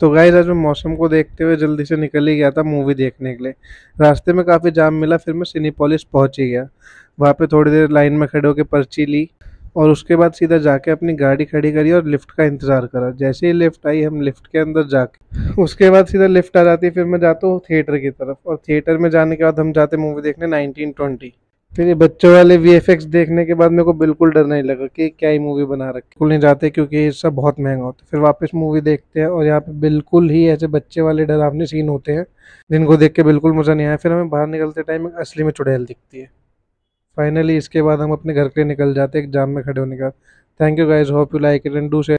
तो गाइज आज मैं मौसम को देखते हुए जल्दी से निकल ही गया था मूवी देखने के लिए रास्ते में काफ़ी जाम मिला फिर मैं सिनीपोलिस पहुँच ही गया वहाँ पर थोड़ी देर लाइन में खड़े होकर पर्ची ली और उसके बाद सीधा जाके अपनी गाड़ी खड़ी करी और लिफ्ट का इंतज़ार करा जैसे ही लिफ्ट आई हम लिफ्ट के अंदर जाके उसके बाद सीधा लिफ्ट आ जाती फिर मैं जाता हूँ थिएटर की तरफ और थिएटर में जाने के बाद हम जाते मूवी देखने नाइनटीन ट्वेंटी फिर ये बच्चों वाले वी देखने के बाद मेरे को बिल्कुल डर नहीं लगा कि क्या ही मूवी बना रखी बिल्कुल नहीं जाते क्योंकि ये सब बहुत महंगा होता है फिर वापस मूवी देखते हैं और यहाँ पे बिल्कुल ही ऐसे बच्चे वाले डरावने सीन होते हैं जिनको देख के बिल्कुल मज़ा नहीं आया फिर हमें बाहर निकलते टाइम असली में चुड़ैल दिखती है फाइनली इसके बाद हम अपने घर के निकल जाते हैं एग्जाम में खड़े होने का thank you guys hope you like it and do share